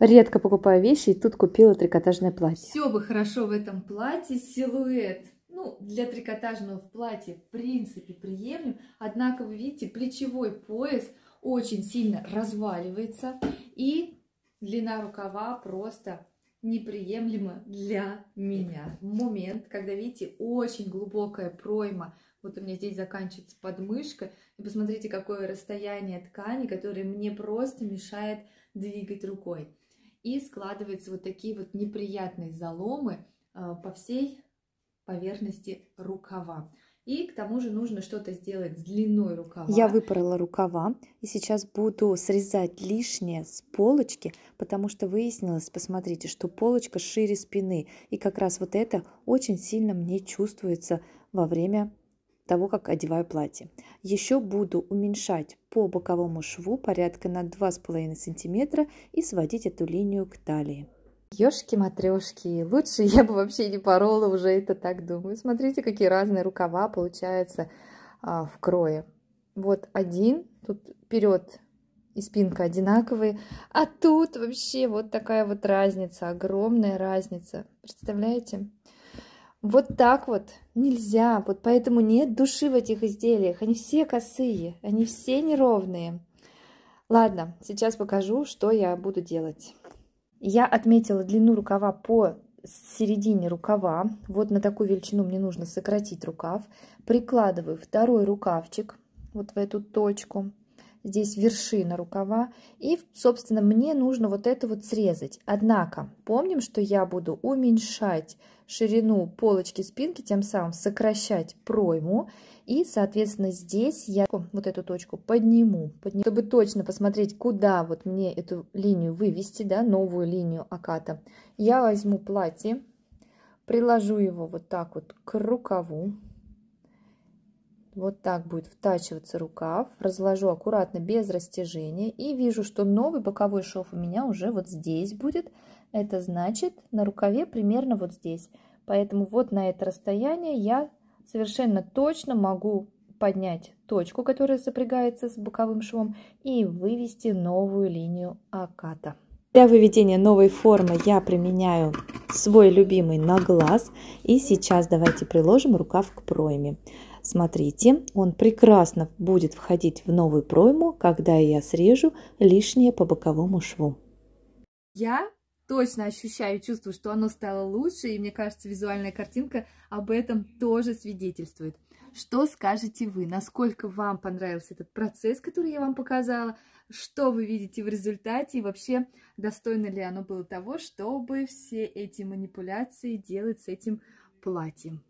Редко покупаю вещи, и тут купила трикотажное платье. Все бы хорошо в этом платье, силуэт. Ну, для трикотажного платья, в принципе, приемлем. Однако, вы видите, плечевой пояс очень сильно разваливается. И длина рукава просто неприемлема для меня. Момент, когда, видите, очень глубокая пройма вот у меня здесь заканчивается подмышка, и посмотрите, какое расстояние ткани, которое мне просто мешает двигать рукой. И складываются вот такие вот неприятные заломы а, по всей поверхности рукава. И к тому же нужно что-то сделать с длиной рукава. Я выпорола рукава и сейчас буду срезать лишнее с полочки, потому что выяснилось, посмотрите, что полочка шире спины. И как раз вот это очень сильно мне чувствуется во время того, как одеваю платье. Еще буду уменьшать по боковому шву порядка на 2,5 см и сводить эту линию к талии. ёшки матрешки, лучше я бы вообще не порола, уже это так думаю. Смотрите, какие разные рукава получаются а, в крое. Вот один, тут вперед и спинка одинаковые, а тут вообще вот такая вот разница, огромная разница. Представляете? Вот так вот нельзя, вот поэтому нет души в этих изделиях. Они все косые, они все неровные. Ладно, сейчас покажу, что я буду делать. Я отметила длину рукава по середине рукава. Вот на такую величину мне нужно сократить рукав. Прикладываю второй рукавчик вот в эту точку здесь вершина рукава. И, собственно, мне нужно вот это вот срезать. Однако, помним, что я буду уменьшать ширину полочки спинки, тем самым сокращать пройму. И, соответственно, здесь я вот эту точку подниму, подниму чтобы точно посмотреть, куда вот мне эту линию вывести, да, новую линию аката. Я возьму платье, приложу его вот так вот к рукаву вот так будет втачиваться рукав, разложу аккуратно без растяжения и вижу, что новый боковой шов у меня уже вот здесь будет, это значит на рукаве примерно вот здесь. Поэтому вот на это расстояние я совершенно точно могу поднять точку, которая сопрягается с боковым швом и вывести новую линию аката. Для выведения новой формы я применяю свой любимый на глаз. И сейчас давайте приложим рукав к пройме. Смотрите, он прекрасно будет входить в новую пройму, когда я срежу лишнее по боковому шву. Я точно ощущаю и чувствую, что оно стало лучше, и мне кажется, визуальная картинка об этом тоже свидетельствует. Что скажете вы? Насколько вам понравился этот процесс, который я вам показала? Что вы видите в результате? И вообще, достойно ли оно было того, чтобы все эти манипуляции делать с этим платьем?